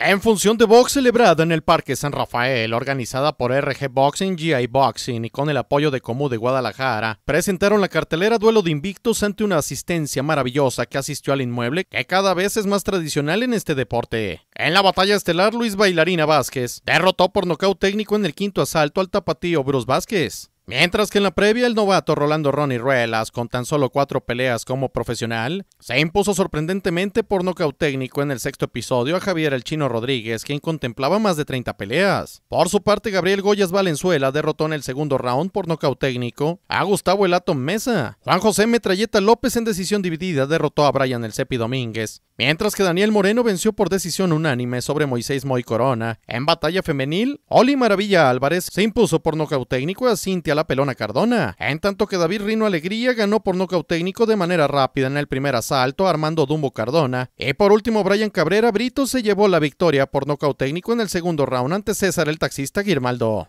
En función de box celebrada en el Parque San Rafael, organizada por RG Boxing, GI Boxing y con el apoyo de Comú de Guadalajara, presentaron la cartelera Duelo de Invictos ante una asistencia maravillosa que asistió al inmueble que cada vez es más tradicional en este deporte. En la batalla estelar, Luis Bailarina Vázquez derrotó por nocaut técnico en el quinto asalto al tapatío Bruce Vázquez. Mientras que en la previa el novato Rolando Ronnie Ruelas, con tan solo cuatro peleas como profesional, se impuso sorprendentemente por nocaut técnico en el sexto episodio a Javier El Chino Rodríguez, quien contemplaba más de 30 peleas. Por su parte, Gabriel Goyas Valenzuela derrotó en el segundo round por nocaut técnico a Gustavo Elato Mesa. Juan José Metralleta López en decisión dividida derrotó a Brian El Cepi Domínguez, mientras que Daniel Moreno venció por decisión unánime sobre Moisés Moy Corona. En batalla femenil, Oli Maravilla Álvarez se impuso por nocaut técnico a Cintia la pelona Cardona. En tanto que David Rino Alegría ganó por nocaut técnico de manera rápida en el primer asalto Armando Dumbo Cardona. Y por último, Brian Cabrera Brito se llevó la victoria por nocaut técnico en el segundo round ante César el taxista Guirmaldo.